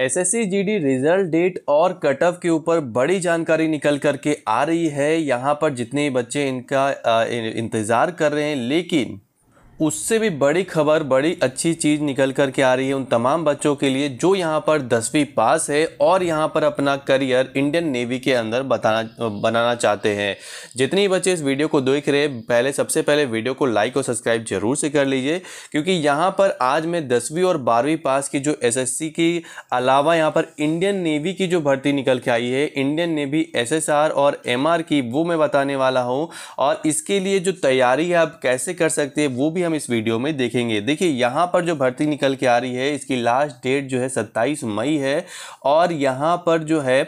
SSC GD result date और cut off के ऊपर बड़ी जानकारी निकल कर के आ रही है यहाँ पर जितने बच्चे इनका इंतज़ार कर रहे हैं लेकिन उससे भी बड़ी खबर बड़ी अच्छी चीज़ निकल कर के आ रही है उन तमाम बच्चों के लिए जो यहाँ पर दसवीं पास है और यहाँ पर अपना करियर इंडियन नेवी के अंदर बताना बनाना चाहते हैं जितनी बच्चे इस वीडियो को देख रहे हैं पहले सबसे पहले वीडियो को लाइक और सब्सक्राइब जरूर से कर लीजिए क्योंकि यहाँ पर आज मैं दसवीं और बारहवीं पास की जो एस एस अलावा यहाँ पर इंडियन नेवी की जो भर्ती निकल के आई है इंडियन नेवी एस और एम की वो मैं बताने वाला हूँ और इसके लिए जो तैयारी है आप कैसे कर सकते हैं वो भी हम इस वीडियो में देखेंगे देखिए यहाँ पर जो भर्ती निकल के आ रही है इसकी लास्ट डेट जो है सत्ताईस मई है और यहाँ पर जो है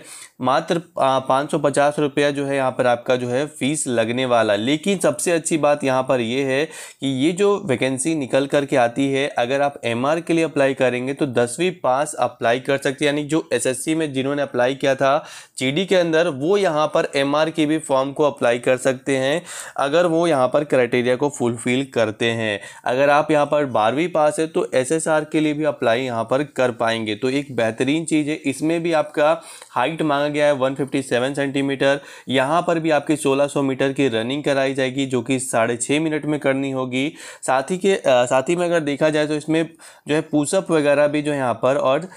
मात्र पाँच सौ पचास रुपया जो है यहाँ पर आपका जो है फ़ीस लगने वाला लेकिन सबसे अच्छी बात यहाँ पर यह है कि ये जो वैकेंसी निकल कर के आती है अगर आप एम के लिए अप्लाई करेंगे तो दसवीं पास अप्लाई कर सकते हैं यानी जो एस में जिन्होंने अप्लाई किया था जी के अंदर वो यहाँ पर एम के भी फॉर्म को अप्लाई कर सकते हैं अगर वो यहाँ पर क्राइटेरिया को फुलफ़िल करते हैं हैं अगर आप यहाँ पर बारहवीं पास है तो एसएसआर के लिए भी अप्लाई यहाँ पर कर पाएंगे तो एक बेहतरीन चीज़ है इसमें भी आपका हाइट मांगा गया है 157 सेंटीमीटर यहाँ पर भी आपकी 1600 मीटर की रनिंग कराई जाएगी जो कि साढ़े छः मिनट में करनी होगी साथ ही के साथ ही में अगर देखा जाए तो इसमें जो है पूसअप वगैरह भी जो है यहाँ पर और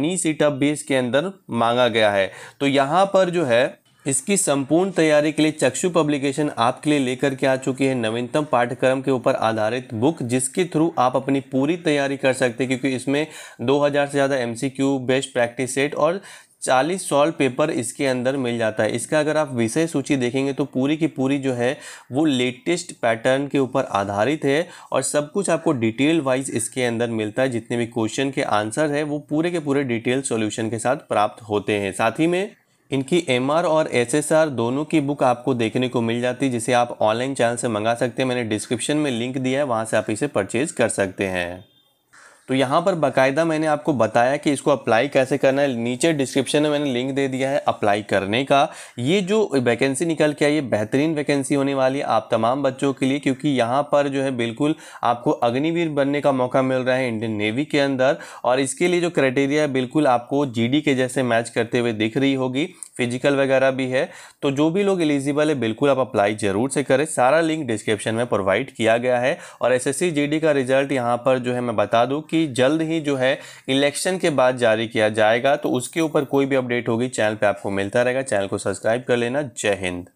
नी सीटअप भी इसके अंदर मांगा गया है तो यहाँ पर जो है इसकी संपूर्ण तैयारी के लिए चक्षु पब्लिकेशन आपके लिए लेकर के आ चुकी है नवीनतम पाठ्यक्रम के ऊपर आधारित बुक जिसके थ्रू आप अपनी पूरी तैयारी कर सकते हैं क्योंकि इसमें 2000 से ज़्यादा क्यू बेस्ट प्रैक्टिस सेट और चालीस सॉल्व पेपर इसके अंदर मिल जाता है इसका अगर आप विषय सूची देखेंगे तो पूरी की पूरी जो है वो लेटेस्ट पैटर्न के ऊपर आधारित है और सब कुछ आपको डिटेल वाइज इसके अंदर मिलता है जितने भी क्वेश्चन के आंसर है वो पूरे के पूरे डिटेल सॉल्यूशन के साथ प्राप्त होते हैं साथ ही में इनकी एम और एस दोनों की बुक आपको देखने को मिल जाती है जिसे आप ऑनलाइन चैनल से मंगा सकते हैं मैंने डिस्क्रिप्शन में लिंक दिया है वहाँ से आप इसे परचेज कर सकते हैं तो यहाँ पर बाकायदा मैंने आपको बताया कि इसको अप्लाई कैसे करना है नीचे डिस्क्रिप्शन में मैंने लिंक दे दिया है अप्लाई करने का ये जो वैकेंसी निकल के आई है बेहतरीन वैकेंसी होने वाली है आप तमाम बच्चों के लिए क्योंकि यहाँ पर जो है बिल्कुल आपको अग्निवीर बनने का मौका मिल रहा है इंडियन नेवी के अंदर और इसके लिए जो क्राइटेरिया है बिल्कुल आपको जी के जैसे मैच करते हुए दिख रही होगी फिजिकल वगैरह भी है तो जो भी लोग एलिजिबल है बिल्कुल आप अप्लाई जरूर से करें सारा लिंक डिस्क्रिप्शन में प्रोवाइड किया गया है और एस एस का रिजल्ट यहाँ पर जो है मैं बता दूँ कि ही जल्द ही जो है इलेक्शन के बाद जारी किया जाएगा तो उसके ऊपर कोई भी अपडेट होगी चैनल पे आपको मिलता रहेगा चैनल को सब्सक्राइब कर लेना जय हिंद